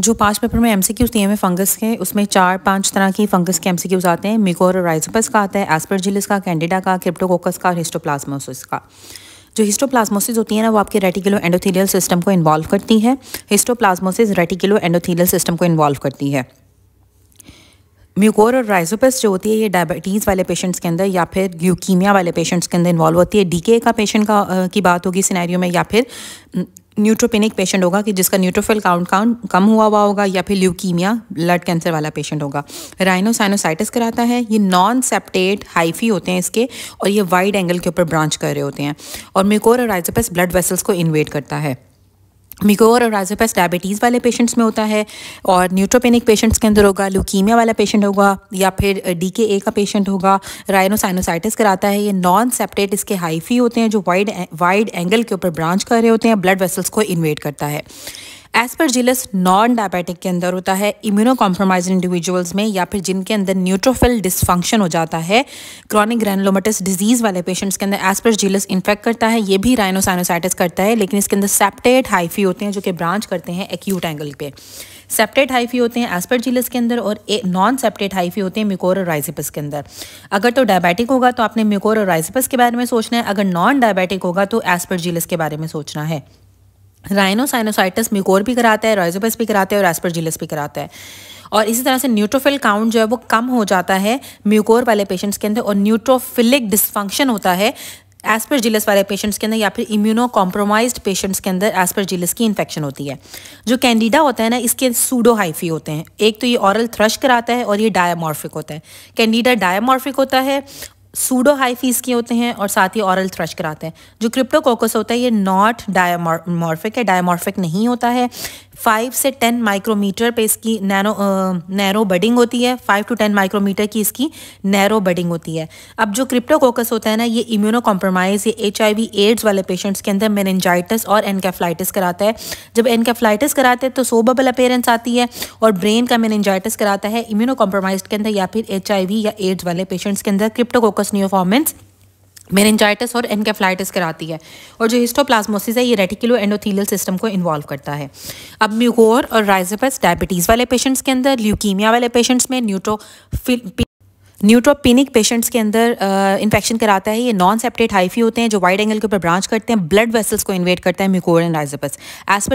जो पांच पेपर में एमसीक्यूज दिए हुए फंगस के उसमें चार पांच तरह की फंगस के एमसीक्यूज आते हैं मिकोर राइजोपस का आता है एस्परजिलिस का कैंडिडा का क्रिप्टोकोकस का और हिस्टोप्लाज्मोसिस का जो हिस्टोप्लाज्मोसिस होती है ना वो आपके रेटिकुलो एंडोथीलियल सिस्टम को इन्वॉल्व करती है हिस्टोप्लाज्मोसिस रेटिकुलो एंडोथीलियल सिस्टम को इन्वॉल्व करती है म्यूकोर और राइजोपेस जो होती है ये डायबिटीज़ वाले पेशेंट्स के अंदर या फिर ल्यूकीमिया वाले पेशेंट्स के अंदर इन्वॉल्व होती है डीके का पेशेंट का की बात होगी सिनेरियो में या फिर न्यूट्रोपेनिक पेशेंट होगा कि जिसका न्यूट्रोफिल काउंट काउंट कम हुआ हुआ होगा या फिर ल्यूकीमिया ब्लड कैंसर वाला पेशेंट होगा राइनोसाइनोसाइटिस कराता है ये नॉन सेप्टेट हाइफी होते हैं इसके और ये वाइड एंगल के ऊपर ब्रांच कर रहे होते हैं और म्यूकोर और राइजोपस ब्लड वेसल्स को इन्वेट करता है मिगोर और राजोपैस डायबिटीज़ वाले पेशेंट्स में होता है और न्यूट्रोपेनिक पेशेंट्स के अंदर होगा लुकीमिया वाला पेशेंट होगा या फिर डी के ए का पेशेंट होगा राइनोसाइनोसाइटिस कराता है ये नॉन सेप्टेट इसके हाइफी होते हैं जो वाइड वाइड एंगल के ऊपर ब्रांच कर रहे होते हैं ब्लड वेसल्स को इन्वेट करता है जिलस नॉन डायबिटिक के अंदर होता है इम्यूनो कॉम्प्रोमाइज इंडिविजुअल्स में या फिर जिनके अंदर न्यूट्रोफिल डिसफंक्शन हो जाता है क्रॉनिक ग्रैनलोमेटिस डिजीज़ वाले पेशेंट्स के अंदर जिलस इन्फेक्ट करता है ये भी राइनोसाइनोसाइटिस करता है लेकिन इसके अंदर सेप्टेट हाइफी होते हैं जो कि ब्रांच करते हैं एक्यूट एंगल पे सेप्टेट हाइफी होते हैं जिलस के अंदर और नॉन सेप्टेट हाइफी होते हैं म्यूकोर राइजिपस के अंदर अगर तो डायबिटिक होगा तो आपने म्यूकोर राइजिपस के बारे में सोचना है अगर नॉन डायबिटिक होगा तो जिलस के बारे में सोचना है राइनोसाइनोसाइटस म्यूकोर भी कराता है राइजोपस भी कराता है और एस्परजिलस भी कराता है और इसी तरह से न्यूट्रोफिल काउंट जो है वो कम हो जाता है म्यूकोर वाले पेशेंट्स के अंदर और न्यूट्रोफिलिक डिसफंक्शन होता है एस्परजिलस वाले पेशेंट्स के अंदर या फिर इम्यूनो कॉम्प्रोमाइज पेशेंट्स के अंदर एस्परजिलस की इन्फेक्शन होती है जो कैंडिडा होता है ना इसके सूडोहाइफी होते हैं एक तो ये औरल थ्रश कराता है और ये डायामॉर्फिक होता है कैंडिडा डायामॉर्फिक होता है सूडो हाई फीस के होते हैं और साथ ही औरल थ्रश कराते हैं जो क्रिप्टोकोकस होता है ये नॉट डायमॉर्फिक है डायमॉर्फिक नहीं होता है फाइव से टेन माइक्रोमीटर पे इसकी नैनो नैरो बडिंग होती है फाइव टू टेन माइक्रोमीटर की इसकी नैरो बडिंग होती है अब जो क्रिप्टोकोकस होता है ना ये इम्यूनो कॉम्प्रोमाइज ये एच एड्स वाले पेशेंट्स के अंदर मेनजाइटिस और एनकेफ्लाइटिस कराता है जब एनकेफ्लाइटिस कराते हैं तो सोबल अपेयरेंस आती है और ब्रेन का मेनजाइटिस कराता है इम्यूनो कॉम्प्रोमाइज के अंदर या फिर एच या एड्स वाले पेशेंट्स के अंदर क्रिप्टो मोकस न्यूफॉर्मेंस मेनजाइटिस और एनकेफ्लाइटिस कराती है और जो हिस्टोप्लाज्मोसिस है ये रेटिकुलो एंडोथीलियल सिस्टम को इन्वॉल्व करता है अब म्यूकोर और राइजेपस डायबिटीज़ वाले पेशेंट्स के अंदर ल्यूकीमिया वाले पेशेंट्स में न्यूट्रोफिल न्यूट्रोपिनिक पेशेंट्स के अंदर इन्फेक्शन कराता है ये नॉन सेप्टेट हाइफी होते हैं जो वाइड एंगल के ऊपर ब्रांच करते हैं ब्लड वेसल्स को इन्वेट करता है म्यूकोर एंड राइजपस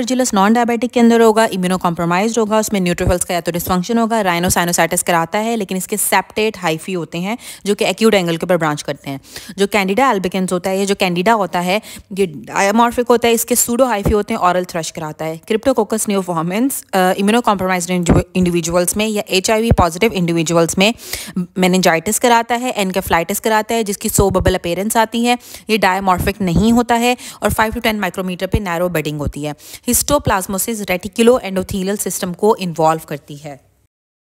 जिलस नॉन डायबिटिक के अंदर होगा इम्यूनो कॉम्प्रोमाइज होगा उसमें न्यूट्रोफल्स का या तो डिस्फंक्शन होगा राइनोसाइनोसाइटिस कराता है लेकिन इसके सेप्टेट हाइफी होते हैं जो कि एक्यूट एंगल के ऊपर ब्रांच करते हैं जो कैंडिडा एल्बिकेंस होता है ये जो कैंडिडा होता है ये डायमॉर्फिक होता है इसके सूडो हाइफी होते हैं औरल थ्रश कराता है cryptococcus neoformans immunocompromise individuals में या एच पॉजिटिव इंडिविजुअल्स में मेनजाइटिस कराता है एनकेफ्लाइटिस कराता है जिसकी सो बबल अपेरेंस आती है ये डायमॉर्फिक नहीं होता है और फाइव टू टेन माइक्रोमीटर पर नैरो बेडिंग होती है हिस्टोप्लाज्मोसिस रेटिकुलो एंडोथीलियल सिस्टम को इन्वॉल्व करती है